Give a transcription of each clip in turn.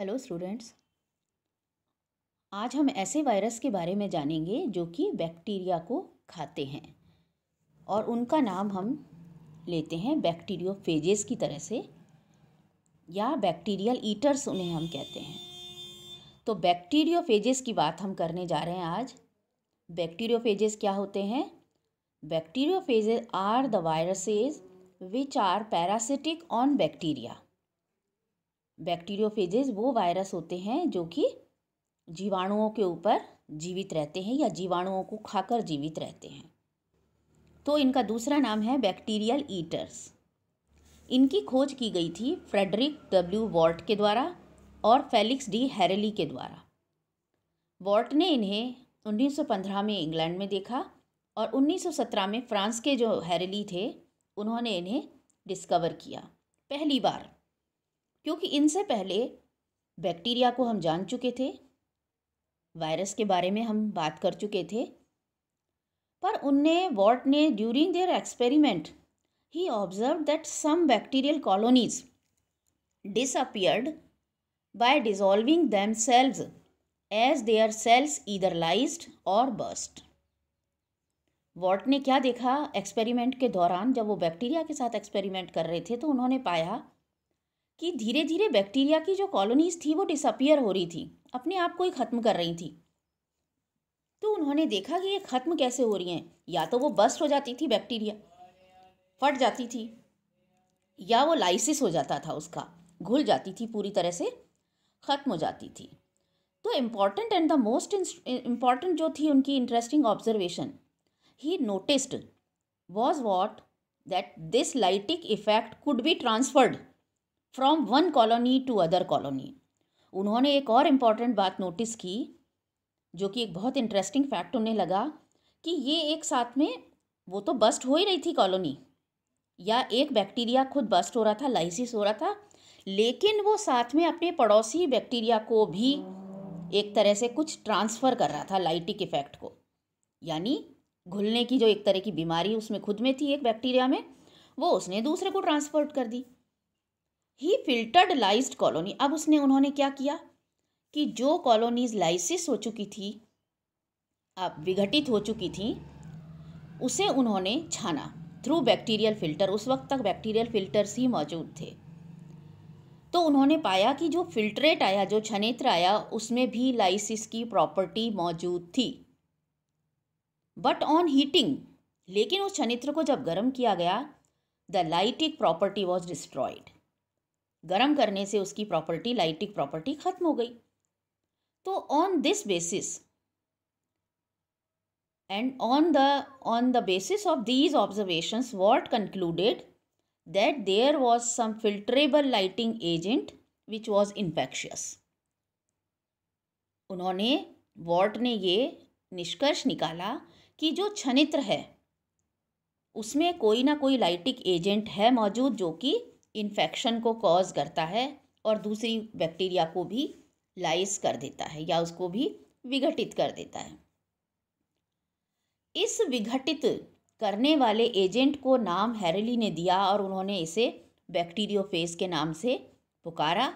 Hello students आज हम ऐसे वायरस के बारे में जानेंगे जो कि बैक्टीरिया को खाते हैं और उनका नाम हम लेते हैं बैक्टीरियो फेजेस की तरह से या बैक्टीरियल ईटर्स उन्हें हम कहते हैं तो बैक्टीरियो फेजेस की बात हम करने जा रहे हैं आज बैक्टीरियो फेजेस क्या होते हैं bacterio bacteriophages are the viruses which are parasitic on bacteria bacteriophages वो वायरस होते हैं जो कि जीवाणुओं के ऊपर जीवित रहते हैं या जीवाणुओं को खाकर जीवित रहते हैं तो इनका दूसरा नाम है बैक्टीरियल ईटर्स इनकी खोज की गई थी फ्रेडरिक डब्ल्यू वॉल्ट के द्वारा और फेलिक्स डी हैरेली के द्वारा वॉल्ट ने इन्हें 1915 में इंग्लैंड में देखा और 1917 में फ्रांस के जो हैरेली थे उन्होंने इन्हें डिस्कवर किया पहली बार क्योंकि इनसे पहले बैक्टीरिया को हम जान चुके थे वायरस के बारे में हम बात कर चुके थे पर उनने वॉट ने during their experiment he observe that some bacterial colonies disappeared by dissolving themselves as their cells इधर लाइज और बर्स्ट वॉट ने क्या देखा एक्सपेरिमेंट के दौरान जब वो बैक्टीरिया के साथ एक्सपेरिमेंट कर रहे थे तो उन्होंने पाया कि धीरे धीरे बैक्टीरिया की जो कॉलोनीज थी वो डिसअपियर हो रही थी अपने आप को ही ख़त्म कर रही थी तो उन्होंने देखा कि ये ख़त्म कैसे हो रही हैं या तो वो बस्ट हो जाती थी बैक्टीरिया फट जाती थी या वो लाइसिस हो जाता था उसका घुल जाती थी पूरी तरह से ख़त्म हो जाती थी तो important and the most important जो थी उनकी interesting observation he noticed was वॉट that this lytic effect could be transferred from one colony to other colony उन्होंने एक और इम्पॉर्टेंट बात नोटिस की जो कि एक बहुत इंटरेस्टिंग फैक्ट उन्हें लगा कि ये एक साथ में वो तो बस्ट हो ही रही थी कॉलोनी या एक बैक्टीरिया खुद बस्ट हो रहा था लाइसिस हो रहा था लेकिन वो साथ में अपने पड़ोसी बैक्टीरिया को भी एक तरह से कुछ ट्रांसफ़र कर रहा था लाइटिक इफ़ेक्ट को यानी घुलने की जो एक तरह की बीमारी उसमें खुद में थी एक बैक्टीरिया में वो उसने दूसरे को ट्रांसफर कर दी ही फिल्टर्ड लाइज कॉलोनी अब उसने उन्होंने क्या किया कि जो कॉलोनीज लाइसिस हो चुकी थी अब विघटित हो चुकी थी उसे उन्होंने छाना थ्रू बैक्टीरियल फिल्टर उस वक्त तक बैक्टीरियल फिल्टर्स ही मौजूद थे तो उन्होंने पाया कि जो फिल्ट्रेट आया जो छनेत्र आया उसमें भी लाइसिस की प्रॉपर्टी मौजूद थी बट ऑन हीटिंग लेकिन उस छनित्र को जब गर्म किया गया the lytic property was destroyed गर्म करने से उसकी प्रॉपर्टी लाइटिक प्रॉपर्टी खत्म हो गई तो on this basis and on the on the basis of these observations व्हाट concluded that there was some filterable lytic agent which was infectious उन्होंने वॉर्ट ने ये निष्कर्ष निकाला कि जो छनित्र है उसमें कोई ना कोई लाइटिक एजेंट है मौजूद जो कि इन्फेक्शन को कॉज करता है और दूसरी बैक्टीरिया को भी लाइस कर देता है या उसको भी विघटित कर देता है इस विघटित करने वाले एजेंट को नाम हैरली ने दिया और उन्होंने इसे बैक्टीरियोफेज के नाम से पुकारा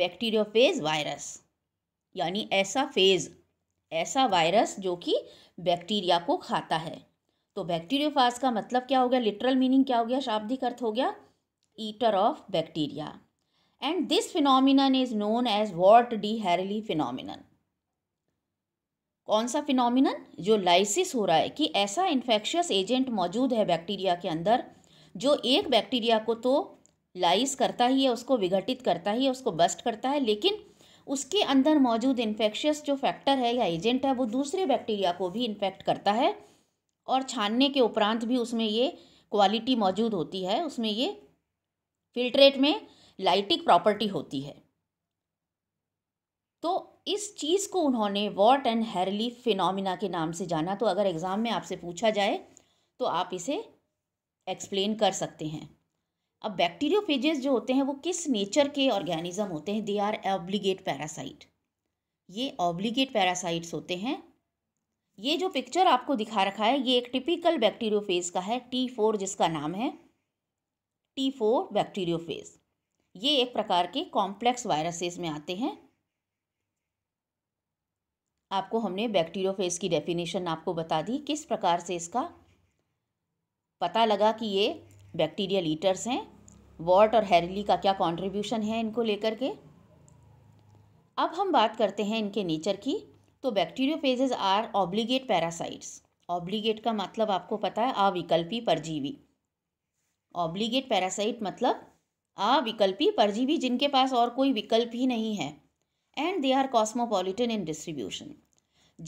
बैक्टीरियोफेज वायरस यानी ऐसा फेज ऐसा वायरस जो कि बैक्टीरिया को खाता है तो बैक्टीरियोफाज का मतलब क्या हो गया लिटरल मीनिंग क्या हो गया शाब्दिक अर्थ हो गया eater of bacteria and this phenomenon is known as वॉट डी हेरली phenomenon. कौन सा फिनोमिनन जो लाइसिस हो रहा है कि ऐसा इन्फेक्शियस एजेंट मौजूद है बैक्टीरिया के अंदर जो एक बैक्टीरिया को तो लाइस करता ही है उसको विघटित करता ही है उसको बस्ट करता है लेकिन उसके अंदर मौजूद इन्फेक्शियस जो फैक्टर है या एजेंट है वो दूसरे बैक्टीरिया को भी इन्फेक्ट करता है और छानने के उपरांत भी उसमें ये क्वालिटी मौजूद होती है उसमें ये फिल्ट्रेट में लाइटिक प्रॉपर्टी होती है तो इस चीज़ को उन्होंने वॉट एंड हेरली फिनोमिना के नाम से जाना तो अगर एग्ज़ाम में आपसे पूछा जाए तो आप इसे एक्सप्लेन कर सकते हैं अब बैक्टीरियोफेजेस जो होते हैं वो किस नेचर के ऑर्गेनिज्म होते हैं दे आर ऑब्लीगेट पैरासाइट ये ऑब्लीगेट पैरासाइट्स होते हैं ये जो पिक्चर आपको दिखा रखा है ये एक टिपिकल बैक्टीरियोफेज का है टी फोर जिसका नाम है टी फोर बैक्टीरियोफेज ये एक प्रकार के कॉम्प्लेक्स वायरसेस में आते हैं आपको हमने बैक्टीरियोफेज की डेफिनेशन आपको बता दी किस प्रकार से इसका पता लगा कि ये बैक्टीरियल ईटर्स हैं वॉट और हेरली का क्या कंट्रीब्यूशन है इनको लेकर के अब हम बात करते हैं इनके नेचर की तो bacteriophages are obligate parasites obligate का मतलब आपको पता है अविकल्पी परजीवी ऑब्लीगेट पैरासाइट मतलब आ विकल्पी परजीवी जिनके पास और कोई विकल्प ही नहीं है and they are cosmopolitan in distribution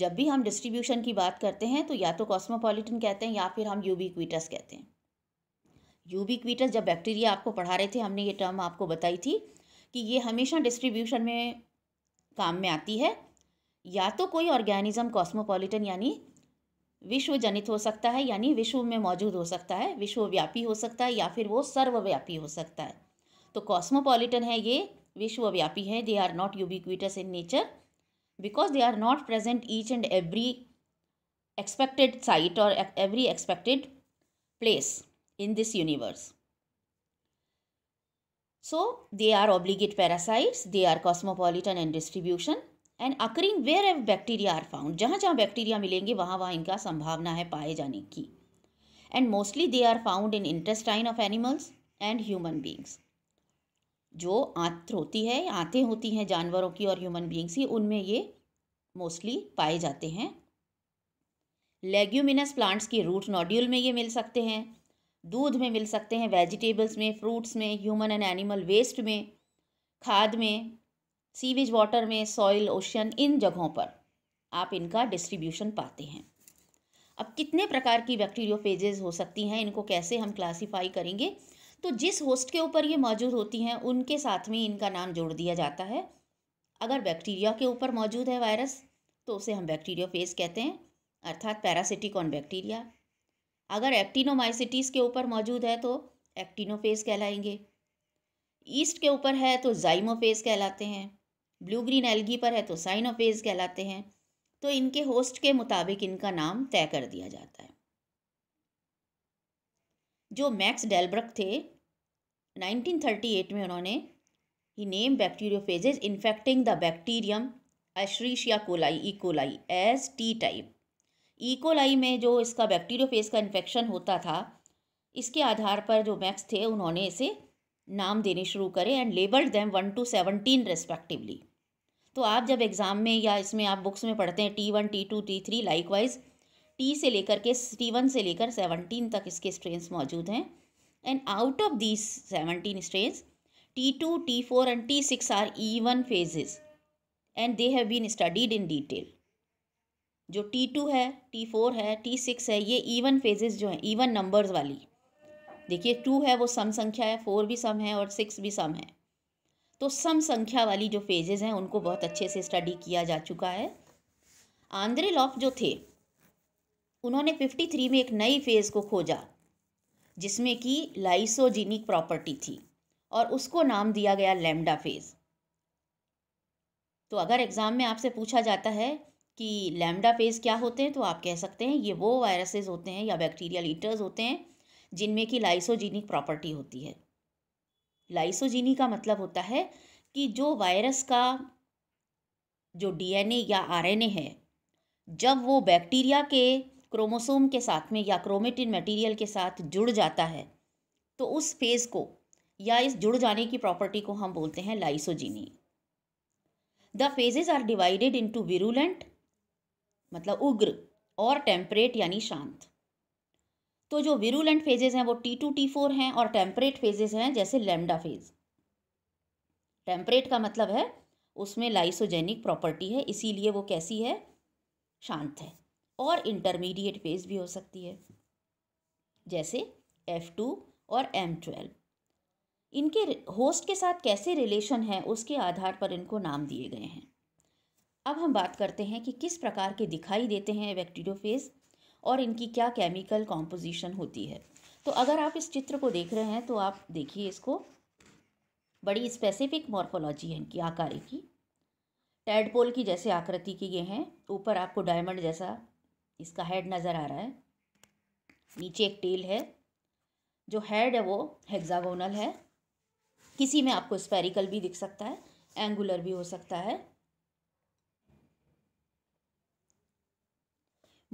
जब भी हम डिस्ट्रीब्यूशन की बात करते हैं तो या तो कॉस्मोपॉलिटन कहते हैं या फिर हम यूबिक्विटस कहते हैं यूबिक्विटस जब बैक्टीरिया आपको पढ़ा रहे थे हमने ये टर्म आपको बताई थी कि ये हमेशा डिस्ट्रीब्यूशन में काम में आती है या तो कोई ऑर्गेनिज्म कॉस्मोपॉलिटन यानी विश्वजनित हो सकता है यानी विश्व में मौजूद हो सकता है विश्वव्यापी हो सकता है या फिर वो सर्वव्यापी हो सकता है तो कॉस्मोपॉलिटन है ये विश्वव्यापी है they are not ubiquitous in nature because they are not present each and every expected site और every expected place in this universe so they are obligate parasites they are cosmopolitan and distribution and occurring wherever bacteria are found जहाँ जहाँ bacteria मिलेंगे वहाँ वहाँ इनका संभावना है पाए जाने की and mostly they are found in intestine of animals and human beings जो आंत होती है आंतें होती हैं जानवरों की और ह्यूमन बींग्स की उनमें ये मोस्टली पाए जाते हैं लेग्यूमिनस प्लांट्स की रूट नॉड्यूल में ये मिल सकते हैं दूध में मिल सकते हैं वेजिटेबल्स में फ्रूट्स में ह्यूमन एंड एनिमल वेस्ट में खाद में सीवेज वाटर में सॉइल ओशन इन जगहों पर आप इनका डिस्ट्रीब्यूशन पाते हैं अब कितने प्रकार की फेजेज़ हो सकती हैं इनको कैसे हम क्लासीफाई करेंगे तो जिस होस्ट के ऊपर ये मौजूद होती हैं उनके साथ में इनका नाम जोड़ दिया जाता है अगर बैक्टीरिया के ऊपर मौजूद है वायरस तो उसे हम बैक्टीरियोफेज कहते हैं अर्थात पैरासिटिक ऑन बैक्टीरिया अगर एक्टिनोमाइसिटीज़ के ऊपर मौजूद है तो एक्टिनोफेज कहलाएंगे ईस्ट के ऊपर है तो जाइमोफेज कहलाते हैं ब्लू ग्रीन एल्गी पर है तो साइनोपेज कहलाते हैं तो इनके होस्ट के मुताबिक इनका नाम तय कर दिया जाता है जो मैक्स डेलब्रक थे 1938 में उन्होंने he name bacteriophages infecting the bacterium Escherichia coli E coli as T type E coli में जो इसका बैक्टीरियोफेज का इन्फेक्शन होता था इसके आधार पर जो मैक्स थे उन्होंने इसे नाम देने शुरू करे and labelled them one two seventeen respectively तो आप जब एग्ज़ाम में या इसमें आप बुक्स में पढ़ते हैं T one T two T three likewise T से लेकर के टी वन से लेकर सेवनटीन तक इसके स्ट्रेंस मौजूद हैं and out of these seventeen strains T two T four and T six are E one phages and they have been studied in detail जो टी टू है टी फोर है T six है ये even phases जो हैं even numbers वाली देखिए to है वो सम संख्या है फोर भी सम है और सिक्स भी सम है तो सम संख्या वाली जो फेजेज़ हैं उनको बहुत अच्छे से स्टडी किया जा चुका है आंद्रे लॉफ जो थे उन्होंने 53 में एक नई फेज़ को खोजा जिसमें कि लाइसोजीनिक प्रॉपर्टी थी और उसको नाम दिया गया लेमडा फेज़ तो अगर एग्ज़ाम में आपसे पूछा जाता है कि लैम्डा फेज़ क्या होते हैं तो आप कह सकते हैं ये वो वायरसेस होते हैं या बैक्टीरियल ईटर्स होते हैं जिनमें कि लाइसोजीनिक प्रॉपर्टी होती है लाइसोजीनी का मतलब होता है कि जो वायरस का जो डीएनए या आरएनए है जब वो बैक्टीरिया के क्रोमोसोम के साथ में या क्रोमेटिन मटेरियल के साथ जुड़ जाता है तो उस फेज़ को या इस जुड़ जाने की प्रॉपर्टी को हम बोलते हैं lysogeny the phages are divided into virulent मतलब उग्र और टेम्परेट यानी शांत तो जो विरूलेंट फेजेज हैं वो टी टू टी फोर हैं और टेम्परेट फेजेज हैं जैसे लेमडा फेज टेम्परेट का मतलब है उसमें लाइसोजेनिक प्रॉपर्टी है इसीलिए वो कैसी है शांत है और इंटरमीडिएट फेज भी हो सकती है जैसे एफ़ टू और एम ट्वेल्व इनके होस्ट के साथ कैसे रिलेशन है उसके आधार पर इनको नाम दिए गए हैं अब हम बात करते हैं कि किस प्रकार के दिखाई देते हैं बैक्टीरियोफेज और इनकी क्या केमिकल कॉम्पोजिशन होती है तो अगर आप इस चित्र को देख रहे हैं तो आप देखिए इसको बड़ी स्पेसिफिक मॉर्फोलॉजी है इनकी आकार की टैडपोल की जैसे आकृति के ये हैं ऊपर आपको डायमंड जैसा इसका हेड नज़र आ रहा है नीचे एक टेल है जो हेड है वो हेक्सागोनल है किसी में आपको स्पेरिकल भी दिख सकता है एंगुलर भी हो सकता है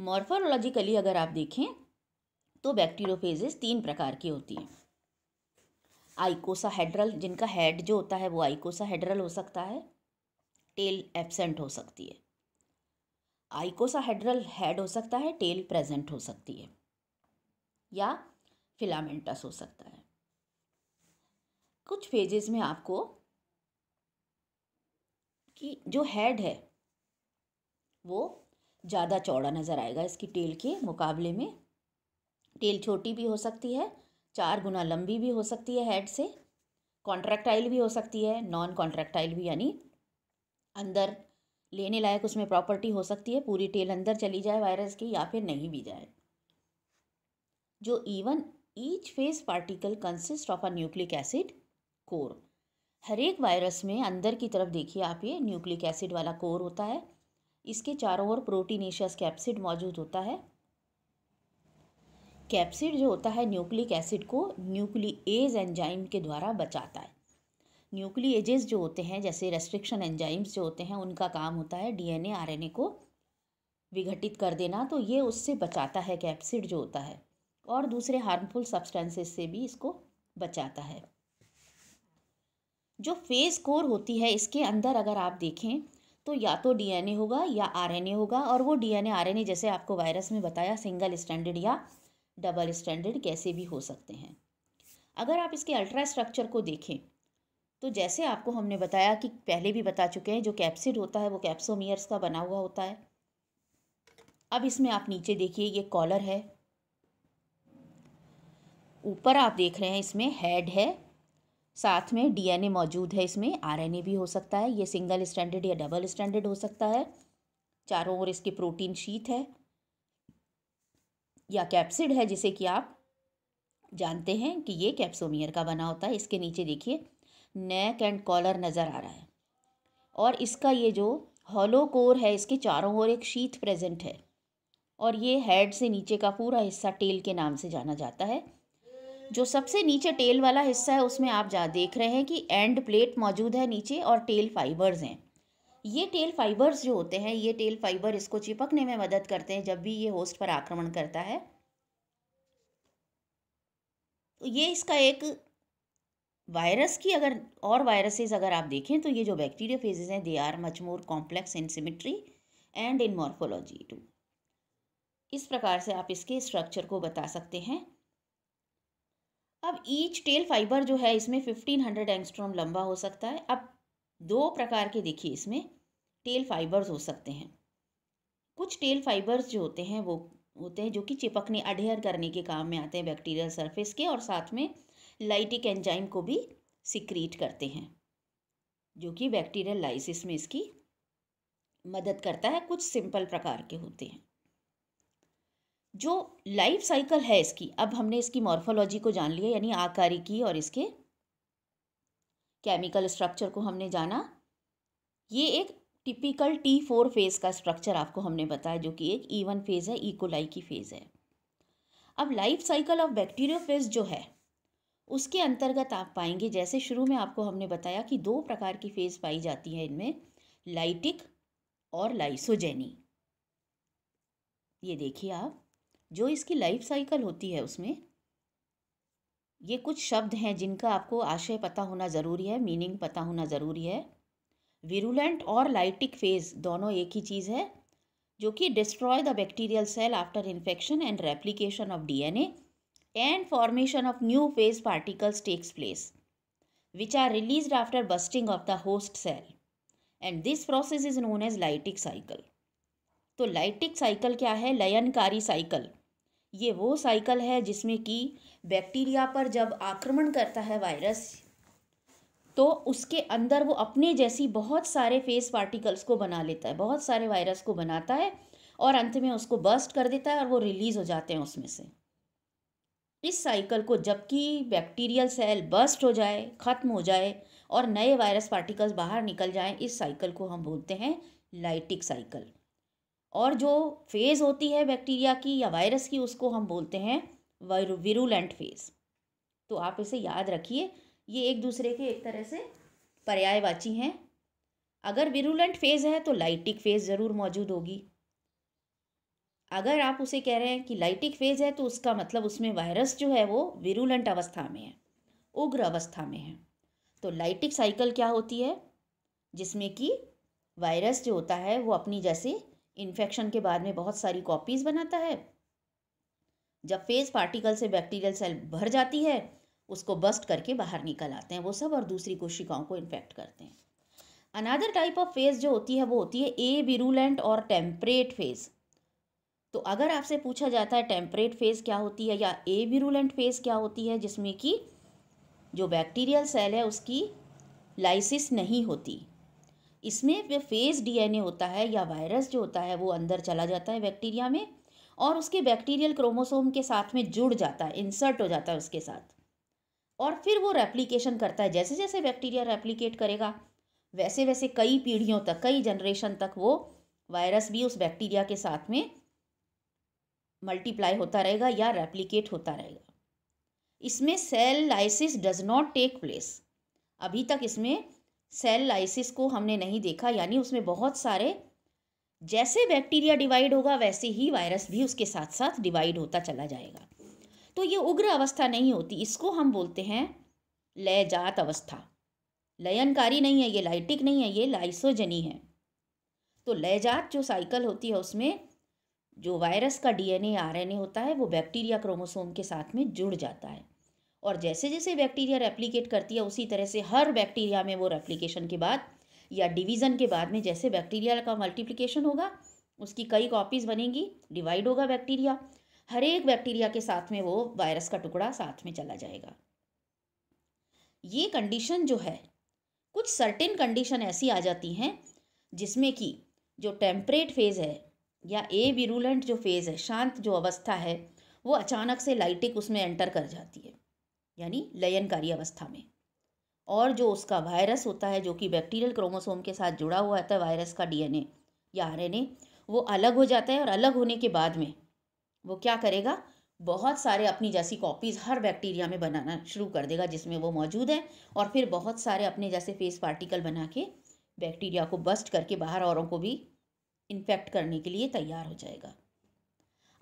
मॉर्फोलॉजिकली अगर आप देखें तो बैक्टीरियोफेजेस तीन प्रकार की होती हैं आइकोसाहेड्रल जिनका हेड जो होता है वो आइकोसाहेड्रल हो सकता है टेल एब्सेंट हो सकती है आइकोसाहेड्रल हेड हो सकता है टेल प्रेजेंट हो सकती है या फिलामेंटस हो सकता है कुछ फेजेस में आपको कि जो हेड है वो ज़्यादा चौड़ा नज़र आएगा इसकी टेल के मुकाबले में टेल छोटी भी हो सकती है चार गुना लंबी भी हो सकती है हेड से कॉन्ट्रैक्टाइल भी हो सकती है नॉन कॉन्ट्रैक्टाइल भी यानी अंदर लेने लायक उसमें प्रॉपर्टी हो सकती है पूरी टेल अंदर चली जाए वायरस की या फिर नहीं भी जाए जो even each phage particle consist of a nucleic acid core हर एक वायरस में अंदर की तरफ देखिए आप ये न्यूक्लिक एसिड वाला कोर होता है इसके चारों ओर प्रोटीनेशियस कैप्सिड मौजूद होता है कैप्सिड जो होता है न्यूक्लिक एसिड को न्यूक्लिएज एंजाइम के द्वारा बचाता है न्यूक्लिएजेस जो होते हैं जैसे रेस्ट्रिक्शन एंजाइम्स जो होते हैं उनका काम होता है डीएनए आरएनए को विघटित कर देना तो ये उससे बचाता है कैप्सिड जो होता है और दूसरे हार्मफुल सब्सटेंसेस से भी इसको बचाता है जो फेस कोर होती है इसके अंदर अगर आप देखें तो या तो डीएनए होगा या आरएनए होगा और वो डीएनए आरएनए जैसे आपको वायरस में बताया सिंगल स्टैंडर्ड या डबल स्टैंडर्ड कैसे भी हो सकते हैं अगर आप इसके अल्ट्रा स्ट्रक्चर को देखें तो जैसे आपको हमने बताया कि पहले भी बता चुके हैं जो कैप्सिड होता है वो कैप्सोमियर्स का बना हुआ होता है अब इसमें आप नीचे देखिए ये कॉलर है ऊपर आप देख रहे हैं इसमें हेड है साथ में डीएनए मौजूद है इसमें आरएनए भी हो सकता है ये सिंगल स्टैंडर्ड या डबल स्टैंडर्ड हो सकता है चारों ओर इसकी प्रोटीन शीत है या कैप्सिड है जिसे कि आप जानते हैं कि ये कैप्सोमियर का बना होता है इसके नीचे देखिए नेक एंड कॉलर नज़र आ रहा है और इसका ये जो हॉलो कोर है इसके चारों ओर एक शीत प्रेजेंट है और ये हेड से नीचे का पूरा हिस्सा टेल के नाम से जाना जाता है जो सबसे नीचे टेल वाला हिस्सा है उसमें आप जा देख रहे हैं कि एंड प्लेट मौजूद है नीचे और टेल फाइबर्स हैं ये टेल फाइबर्स जो होते हैं ये टेल फाइबर इसको चिपकने में मदद करते हैं जब भी ये होस्ट पर आक्रमण करता है तो ये इसका एक वायरस की अगर और वायरसेस अगर आप देखें तो ये जो बैक्टीरिया फेजेज हैं they are much more complex in symmetry and in morphology टू इस प्रकार से आप इसके स्ट्रक्चर को बता सकते हैं अब ईच टेल फाइबर जो है इसमें फिफ्टीन हंड्रेड एंगस्ट्रोम लंबा हो सकता है अब दो प्रकार के देखिए इसमें टेल फाइबर्स हो सकते हैं कुछ टेल फाइबर्स जो होते हैं वो होते हैं जो कि चिपकने अडेयर करने के काम में आते हैं बैक्टीरियल सरफेस के और साथ में लाइटिक एंजाइम को भी सिक्रीट करते हैं जो कि बैक्टीरियल लाइसिस में इसकी मदद करता है कुछ सिंपल प्रकार के होते हैं जो लाइफ साइकिल है इसकी अब हमने इसकी मॉर्फोलॉजी को जान लिया यानी आकारी की और इसके केमिकल स्ट्रक्चर को हमने जाना ये एक टिपिकल टी फोर फेज़ का स्ट्रक्चर आपको हमने बताया जो कि एक ई वन फेज़ है इकोलाई e की फेज़ है अब life cycle of bacteriophage जो है उसके अंतर्गत आप पाएंगे जैसे शुरू में आपको हमने बताया कि दो प्रकार की फेज़ पाई जाती है इनमें लाइटिक और लाइसोजेनी ये देखिए आप जो इसकी लाइफ साइकिल होती है उसमें ये कुछ शब्द हैं जिनका आपको आशय पता होना ज़रूरी है मीनिंग पता होना ज़रूरी है विरुलेंट और लाइटिक फेज दोनों एक ही चीज़ है जो कि destroy the bacterial cell after infection and replication of DNA and formation of new phage particles takes place which are release after busting of the host cell and this process is known as lytic cycle तो lytic cycle क्या है लयनकारी cycle ये वो cycle है जिसमें कि bacteria पर जब आक्रमण करता है वायरस तो उसके अंदर वो अपने जैसी बहुत सारे फेस पार्टिकल्स को बना लेता है बहुत सारे वायरस को बनाता है और अंत में उसको बस्ट कर देता है और वो रिलीज़ हो जाते हैं उसमें से इस साइकिल को जबकि बैक्टीरियल सेल बस्ट हो जाए ख़त्म हो जाए और नए वायरस पार्टिकल्स बाहर निकल जाएं इस साइकिल को हम बोलते हैं लाइटिक साइकिल और जो फेज़ होती है बैक्टीरिया की या वायरस की उसको हम बोलते हैं विरुलेंट फेज़ तो आप इसे याद रखिए ये एक दूसरे के एक तरह से पर्यायवाची हैं अगर विरुलेंट फेज़ है तो लाइटिक फेज़ ज़रूर मौजूद होगी अगर आप उसे कह रहे हैं कि लाइटिक फेज़ है तो उसका मतलब उसमें वायरस जो है वो विरुलेंट अवस्था में है उग्र अवस्था में है तो लाइटिक साइकिल क्या होती है जिसमें कि वायरस जो होता है वो अपनी जैसे इन्फेक्शन के बाद में बहुत सारी कॉपीज़ बनाता है जब फेज पार्टिकल से बैक्टीरियल सेल भर जाती है उसको बस्ट करके बाहर निकल आते हैं वो सब और दूसरी कोशिकाओं को इन्फेक्ट करते हैं अनादर टाइप ऑफ फेज जो होती है वो होती है ए विरुलेंट और टेम्परेट फेज़ तो अगर आपसे पूछा जाता है टेम्परेट फेज़ क्या होती है या ए विरुलेंट फेज़ क्या होती है जिसमें कि जो बैक्टीरियल सेल है उसकी लाइसिस नहीं होती इसमें फेज डीएनए होता है या वायरस जो होता है वो अंदर चला जाता है बैक्टीरिया में और उसके बैक्टीरियल क्रोमोसोम के साथ में जुड़ जाता है इंसर्ट हो जाता है उसके साथ और फिर वो रेप्लीकेशन करता है जैसे जैसे बैक्टीरिया रेप्लीकेट करेगा वैसे वैसे कई पीढ़ियों तक कई जनरेशन तक वो वायरस भी उस बैक्टीरिया के साथ में मल्टीप्लाई होता रहेगा या रेप्लीकेट होता रहेगा इसमें cell lysis does not take place अभी तक इसमें सेल लाइसिस को हमने नहीं देखा यानी उसमें बहुत सारे जैसे बैक्टीरिया डिवाइड होगा वैसे ही वायरस भी उसके साथ साथ डिवाइड होता चला जाएगा तो ये उग्र अवस्था नहीं होती इसको हम बोलते हैं लयजात अवस्था लयनकारी नहीं है ये लाइटिक नहीं है ये लाइसोजनी है तो लयजात जो साइकिल होती है उसमें जो वायरस का डीएनए आरएनए होता है वो बैक्टीरिया क्रोमोसोम के साथ में जुड़ जाता है और जैसे जैसे बैक्टीरिया रेप्लीकेट करती है उसी तरह से हर बैक्टीरिया में वो रेप्लीकेशन के बाद या डिवीज़न के बाद में जैसे बैक्टीरिया का मल्टीप्लिकेशन होगा उसकी कई कॉपीज़ बनेंगी डिवाइड होगा बैक्टीरिया हर एक बैक्टीरिया के साथ में वो वायरस का टुकड़ा साथ में चला जाएगा ये कंडीशन जो है कुछ सर्टेन कंडीशन ऐसी आ जाती हैं जिसमें कि जो टेम्परेट फेज़ है या ए विरुलेंट जो फेज़ है शांत जो अवस्था है वो अचानक से लाइटिक उसमें एंटर कर जाती है यानी लयनकारी अवस्था में और जो उसका वायरस होता है जो कि बैक्टीरियल क्रोमोसोम के साथ जुड़ा हुआ होता है वायरस का डीएनए या आरएनए वो अलग हो जाता है और अलग होने के बाद में वो क्या करेगा बहुत सारे अपनी जैसी कॉपीज़ हर बैक्टीरिया में बनाना शुरू कर देगा जिसमें वो मौजूद है और फिर बहुत सारे अपने जैसे फेस पार्टिकल बना के बैक्टीरिया को बस्ट करके बाहर औरों को भी इन्फेक्ट करने के लिए तैयार हो जाएगा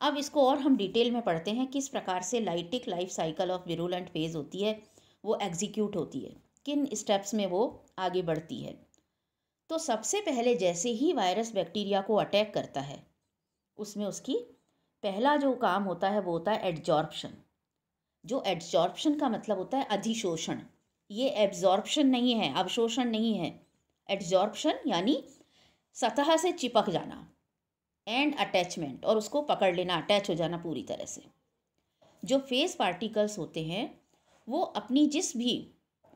अब इसको और हम डिटेल में पढ़ते हैं किस प्रकार से lytic life cycle of virulent phage होती है वो एग्जीक्यूट होती है किन स्टेप्स में वो आगे बढ़ती है तो सबसे पहले जैसे ही वायरस बैक्टीरिया को अटैक करता है उसमें उसकी पहला जो काम होता है वो होता है एडजॉर्प्शन जो एडजॉर्प्शन का मतलब होता है अधिशोषण ये एब्जॉर्प्शन नहीं है अवशोषण नहीं है एडज़ॉर्प्शन यानी सतह से चिपक जाना एंड अटैचमेंट और उसको पकड़ लेना अटैच हो जाना पूरी तरह से जो फेस पार्टिकल्स होते हैं वो अपनी जिस भी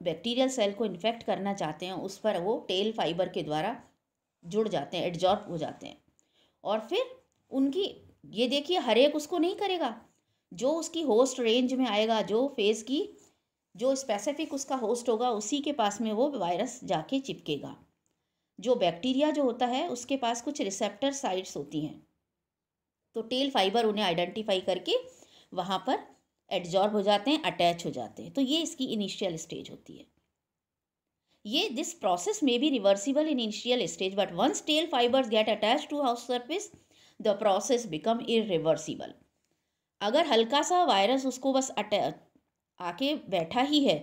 बैक्टीरियल सेल को इन्फेक्ट करना चाहते हैं उस पर वो टेल फाइबर के द्वारा जुड़ जाते हैं एडजॉर्ब हो जाते हैं और फिर उनकी ये देखिए हर एक उसको नहीं करेगा जो उसकी होस्ट रेंज में आएगा जो फेस की जो स्पेसिफिक उसका होस्ट होगा उसी के पास में वो वायरस जाके चिपकेगा जो बैक्टीरिया जो होता है उसके पास कुछ रिसेप्टर साइट्स होती हैं तो टेल फाइबर उन्हें आइडेंटिफाई करके वहाँ पर एड्जॉर्ब हो जाते हैं अटैच हो जाते हैं तो ये इसकी इनिशियल स्टेज होती है ये दिस प्रोसेस में भी reversible in initial stage but once tail fibres get attach to house surface the process become irreversible अगर हल्का सा वायरस उसको बस अटैच आके बैठा ही है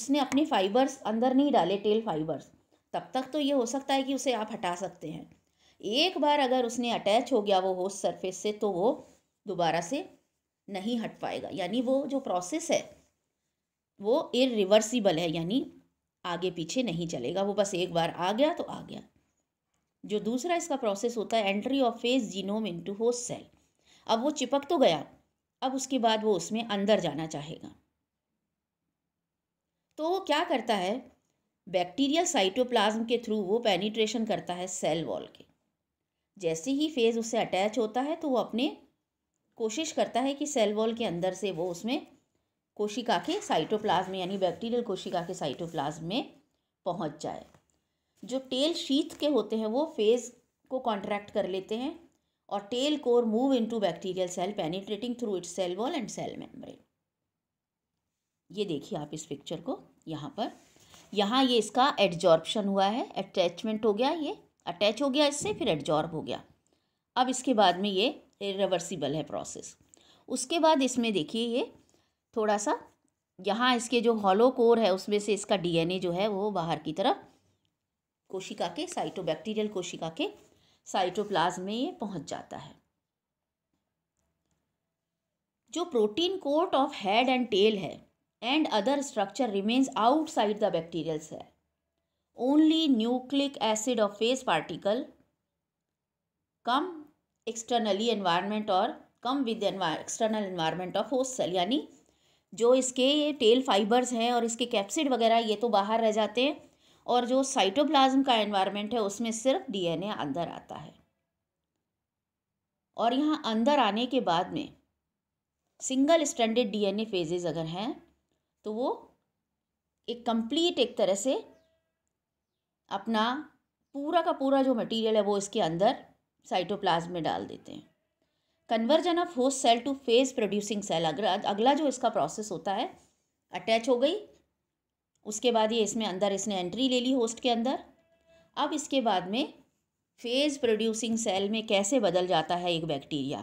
उसने अपने फाइबर्स अंदर नहीं डाले टेल फाइबर्स तब तक तो ये हो सकता है कि उसे आप हटा सकते हैं एक बार अगर उसने अटैच हो गया वो होस्ट सरफेस से तो वो दोबारा से नहीं हट पाएगा यानी वो जो प्रोसेस है वो इरिवर्सिबल है यानी आगे पीछे नहीं चलेगा वो बस एक बार आ गया तो आ गया जो दूसरा इसका प्रोसेस होता है entry of phage genome into host cell अब वो चिपक तो गया अब उसके बाद वो उसमें अंदर जाना चाहेगा तो वो क्या करता है बैक्टीरियल साइटोप्लाज्म के थ्रू वो पेनिट्रेशन करता है सेल वॉल के जैसे ही फेज उससे अटैच होता है तो वो अपने कोशिश करता है कि सेल वॉल के अंदर से वो उसमें कोशिका के साइटोप्लाज्म यानी बैक्टीरियल कोशिका के साइटोप्लाज्म में पहुंच जाए जो टेल शीथ के होते हैं वो फेज को कॉन्ट्रैक्ट कर लेते हैं और tail core move into bacterial cell penetrating through its cell wall and cell membrane ये देखिए आप इस पिक्चर को यहाँ पर यहाँ ये इसका एडजॉर्प्शन हुआ है अटैचमेंट हो गया ये अटैच हो गया इससे फिर एडजॉर्ब हो गया अब इसके बाद में ये रिवर्सिबल है प्रोसेस उसके बाद इसमें देखिए ये थोड़ा सा यहाँ इसके जो हॉलो कोर है उसमें से इसका डीएनए जो है वो बाहर की तरफ कोशिका के साइटोबैक्टीरियल कोशिका के साइटोप्लाज्म में ये पहुँच जाता है जो protein coat of head and tail है and other structure remains outside the bacterial cell. Only nucleic acid of phase particle come externally environment और come with external environment of host cell yani जो इसके tell fibres हैं और इसके capsid वगैरह ये तो बाहर रह जाते हैं और जो साइटोप्लाज्म का एनवायरनमेंट है उसमें सिर्फ डीएनए अंदर आता है और यहाँ अंदर आने के बाद में सिंगल स्टैंडर्ड डीएनए फेजेस अगर हैं तो वो एक कंप्लीट एक तरह से अपना पूरा का पूरा जो मटेरियल है वो इसके अंदर साइटोप्लाज्म में डाल देते हैं conversion of host cell to phage producing cell अगला अगला जो इसका प्रोसेस होता है अटैच हो गई उसके बाद ये इसमें अंदर इसने एंट्री ले ली होस्ट के अंदर अब इसके बाद में फेज प्रोड्यूसिंग सेल में कैसे बदल जाता है एक बैक्टीरिया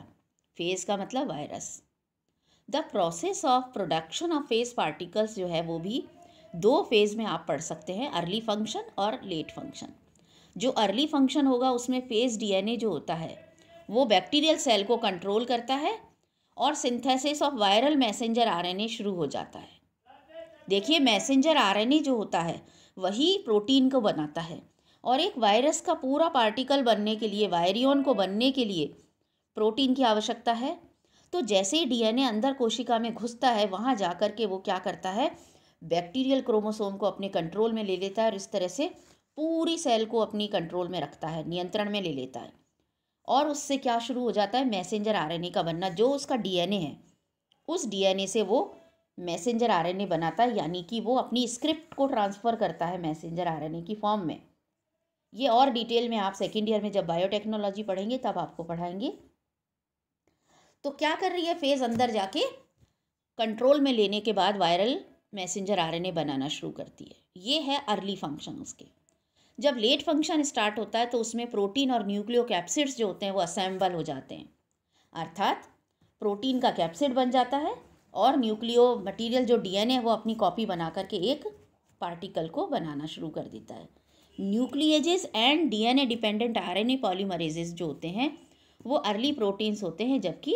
फेज का मतलब virus the process of production of phage particles जो है वो भी दो फेज़ में आप पढ़ सकते हैं अर्ली फंक्शन और लेट फंक्शन जो अर्ली फंक्शन होगा उसमें फेज डीएनए जो होता है वो बैक्टीरियल सेल को कंट्रोल करता है और synthesis of viral messenger RNA शुरू हो जाता है देखिए मैसेंजर आरएनए जो होता है वही प्रोटीन को बनाता है और एक वायरस का पूरा पार्टिकल बनने के लिए वायरियन को बनने के लिए प्रोटीन की आवश्यकता है तो जैसे ही डीएनए अंदर कोशिका में घुसता है वहाँ जा कर के वो क्या करता है बैक्टीरियल क्रोमोसोम को अपने कंट्रोल में ले लेता है और इस तरह से पूरी सेल को अपनी कंट्रोल में रखता है नियंत्रण में ले लेता है और उससे क्या शुरू हो जाता है मैसेंजर आर का बनना जो उसका डीएनए है उस डीएनए से वो मैसेंजर आर बनाता है यानी कि वो अपनी स्क्रिप्ट को ट्रांसफ़र करता है मैसेंजर आर की फॉर्म में ये और डिटेल में आप सेकेंड ईयर में जब बायोटेक्नोलॉजी पढ़ेंगे तब आपको पढ़ाएंगे तो क्या कर रही है फेज अंदर जाके कंट्रोल में लेने के बाद वायरल मैसेंजर ए बनाना शुरू करती है ये है अर्ली फंक्शन उसके जब लेट फंक्शन स्टार्ट होता है तो उसमें प्रोटीन और न्यूक्लियो कैप्सिड्स जो होते हैं वो असेंबल हो जाते हैं अर्थात प्रोटीन का कैप्सिड बन जाता है और न्यूक्लियो मटेरियल जो डीएनए है वो अपनी कॉपी बना करके एक पार्टिकल को बनाना शुरू कर देता है nucleases and DNA dependent RNA polymerases जो होते हैं वो अर्ली प्रोटीन्स होते हैं जबकि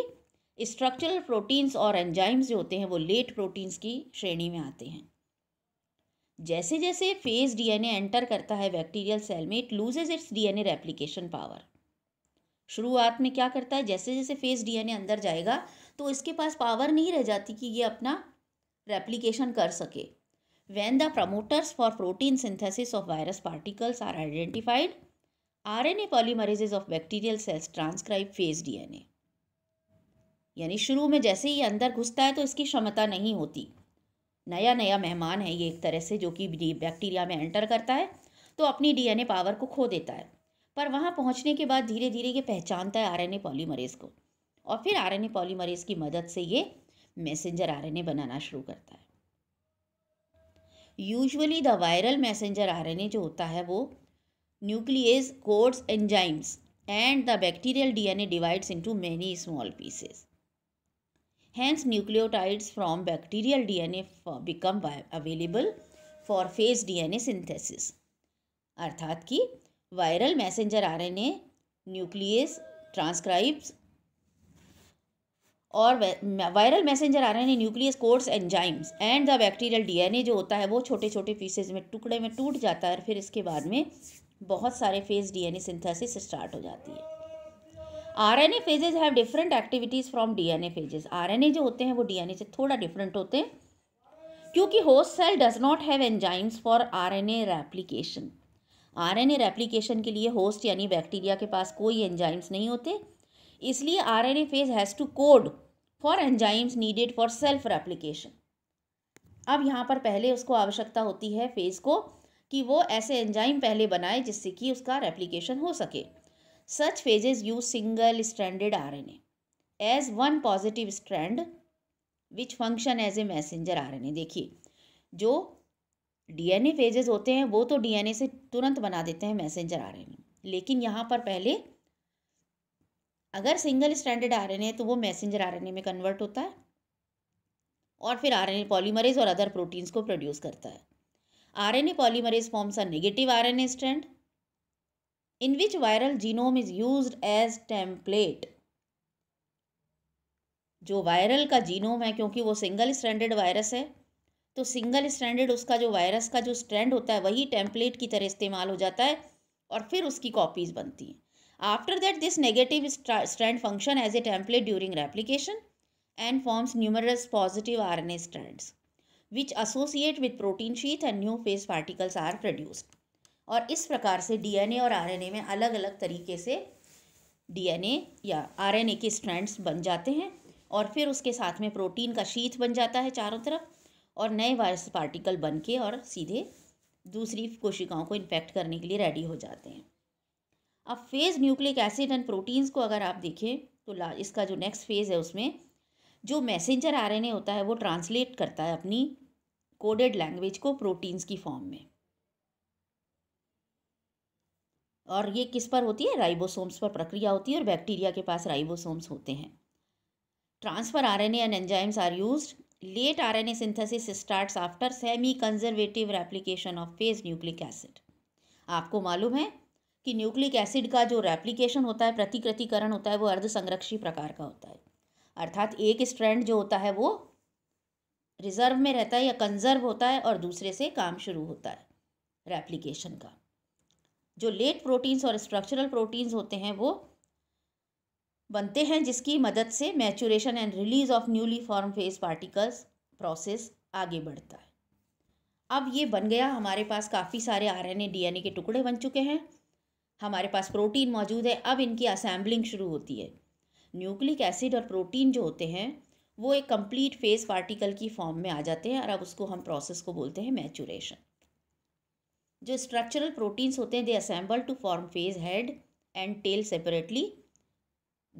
स्ट्रक्चरल प्रोटीन्स और एंजाइम्स जो होते हैं वो लेट प्रोटीन्स की श्रेणी में आते हैं जैसे जैसे फेज डीएनए एंटर करता है बैक्टीरियल सेल में it loses its DNA replication power शुरुआत में क्या करता है जैसे जैसे फेज डीएनए अंदर जाएगा तो इसके पास पावर नहीं रह जाती कि ये अपना रेप्लिकेशन कर सके when the promoters for protein synthesis of virus particles are identified R N A identified of bacterial cells transcribe phage D N A यानी शुरू में जैसे ही अंदर घुसता है तो इसकी क्षमता नहीं होती नया नया मेहमान है ये एक तरह से जो कि बैक्टीरिया में एंटर करता है तो अपनी डीएनए पावर को खो देता है पर वहाँ पहुँचने के बाद धीरे धीरे ये पहचानता है आरएनए पॉलीमरेज को और फिर आरएनए पॉलीमरेज की मदद से ये मैसेंजर आरएनए बनाना शुरू करता है usually the viral messenger RNA जो होता है वो nucleus codes enzymes and the bacterial DNA divides into many small pieces Hence, nucleotides from bacterial DNA become available for phase DNA synthesis. अर्थात कि viral messenger RNA nucleus transcribes और viral messenger RNA nucleus course enzymes and the bacterial DNA जो होता है वो छोटे छोटे pieces में टुकड़े में टूट जाता है और फिर इसके बाद में बहुत सारे फेज डीएनए सिंथेसिस स्टार्ट हो जाती है RNA phages have different activities from DNA phages RNA जो होते हैं वो डीएनए से थोड़ा डिफरेंट होते हैं क्योंकि host cell does not have enzymes for RNA replication RNA replication के लिए होस्ट यानी बैक्टीरिया के पास कोई एंजाइम्स नहीं होते इसलिए RNA phage has to code for enzymes needed for self replication अब यहाँ पर पहले उसको आवश्यकता होती है फेज को कि वो ऐसे एंजाइम पहले बनाए जिससे कि उसका रेप्लिकेशन हो सके such use single Such phases use single as one positive one which function as a messenger a messenger RNA. देखिए जो डी एन ए फेजेज होते हैं वो तो डी एन ए से तुरंत बना देते हैं मैसेंजर आरएनए लेकिन यहाँ पर पहले अगर सिंगल स्टैंडर्ड आरएनए है तो वो मैसेंजर आर एन ए में कन्वर्ट होता है और फिर आर एन ए पॉलीमरेज और अदर प्रोटीन्स को प्रोड्यूस करता है R N A polymerase forms a negative RNA strand in which viral genome is use as template जो वायरल का जीनोम है क्योंकि वो सिंगल स्टैंडर्ड वायरस है तो सिंगल स्टैंडर्ड उसका जो वायरस का जो स्ट्रैंड होता है वही टेम्पलेट की तरह इस्तेमाल हो जाता है और फिर उसकी कॉपीज बनती हैं after that this negative strand function as a template during replication and forms numerous positive R N A strand which associate with protein sheath and new phage particles are produced और इस प्रकार से DNA और RNA में अलग अलग तरीके से डीएनए या आरएनए के स्ट्रैंड्स बन जाते हैं और फिर उसके साथ में प्रोटीन का शीत बन जाता है चारों तरफ और नए वायरस पार्टिकल बन के और सीधे दूसरी कोशिकाओं को इन्फेक्ट करने के लिए रेडी हो जाते हैं अब phage nucleic acid and proteins को अगर आप देखें तो ला इसका जो नेक्स्ट फेज़ है उसमें जो मैसेंजर आरएनए होता है वो ट्रांसलेट करता है अपनी कोडेड लैंग्वेज को प्रोटीन्स की फॉर्म में और ये किस पर होती है राइबोसोम्स पर प्रक्रिया होती है और बैक्टीरिया के पास राइबोसोम्स होते हैं transfer R N and enzymes are use late R N A synthesis start after semi conservative replication of phage nucleic acid आपको मालूम है कि न्यूक्लिक एसिड का जो रेप्लीकेशन होता है प्रतिकृतिकरण होता है वो अर्ध संरक्षी प्रकार का होता है अर्थात एक स्ट्रैंड जो होता है वो रिजर्व में रहता है या कंजर्व होता है और दूसरे से काम शुरू होता है रेप्लीकेशन का जो लेट प्रोटीन्स और स्ट्रक्चरल प्रोटीन्स होते हैं वो बनते हैं जिसकी मदद से maturation and release of newly form phage particles process आगे बढ़ता है अब ये बन गया हमारे पास काफ़ी सारे एन ए के टुकड़े बन चुके हैं हमारे पास प्रोटीन मौजूद है अब इनकी असेंबलिंग शुरू होती है न्यूक्लिक एसिड और प्रोटीन जो होते हैं वो एक कंप्लीट फेस पार्टिकल की फॉर्म में आ जाते हैं और अब उसको हम प्रोसेस को बोलते हैं मैचुरेशन जो स्ट्रक्चरल प्रोटीन्स होते हैं they assemble to form phage head and tail separately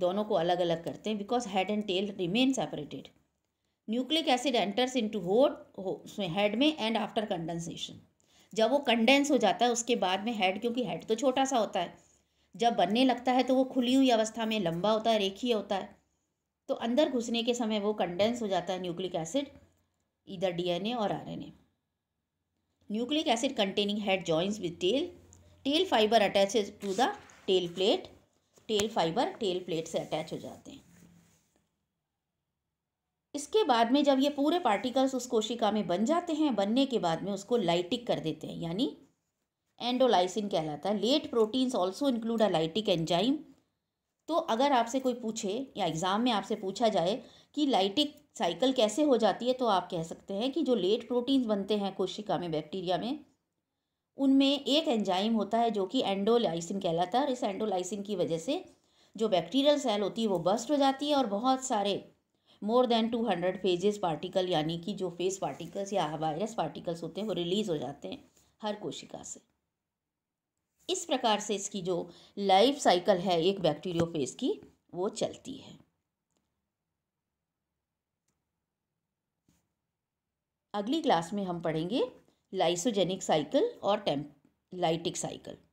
दोनों को अलग अलग करते हैं because head and tail remain separated nucleic acid enters into host उसमें हेड में एंड आफ्टर कंडेंसेशन जब वो कंडेंस हो जाता है उसके बाद में हेड क्योंकि हेड तो छोटा सा होता है जब बनने लगता है तो वो खुली हुई अवस्था में लंबा होता है रेखीय होता है तो अंदर घुसने के समय वो कंडेंस हो जाता है न्यूक्लिक एसिड इधर डीएनए और RNA nucleic acid containing head joints with tail tail fiber attaches to the tail plate tail fiber tail plate से अटैच हो जाते हैं इसके बाद में जब ये पूरे पार्टिकल्स उस कोशिका में बन जाते हैं बनने के बाद में उसको लाइटिक कर देते हैं यानी एंडोलाइसिन कहलाता है late proteins also include a lytic enzyme तो अगर आपसे कोई पूछे या एग्ज़ाम में आपसे पूछा जाए कि लाइटिक साइकिल कैसे हो जाती है तो आप कह सकते हैं कि जो लेट प्रोटीन्स बनते हैं कोशिका में बैक्टीरिया में उनमें एक एंजाइम होता है जो कि एंडोलाइसिन कहलाता है और इस एंडोलाइसिन की वजह से जो बैक्टीरियल सेल होती है वो बस्ट हो जाती है और बहुत सारे more than two hundred phages particle यानी कि जो फेस पार्टिकल्स या वायरस पार्टिकल्स होते हैं वो रिलीज़ हो जाते हैं हर कोशिका से इस प्रकार से इसकी जो लाइफ साइकिल है एक बैक्टीरियोफेज की वो चलती है अगली क्लास में हम पढ़ेंगे लाइसोजेनिक साइकिल और टेम लाइटिक साइकिल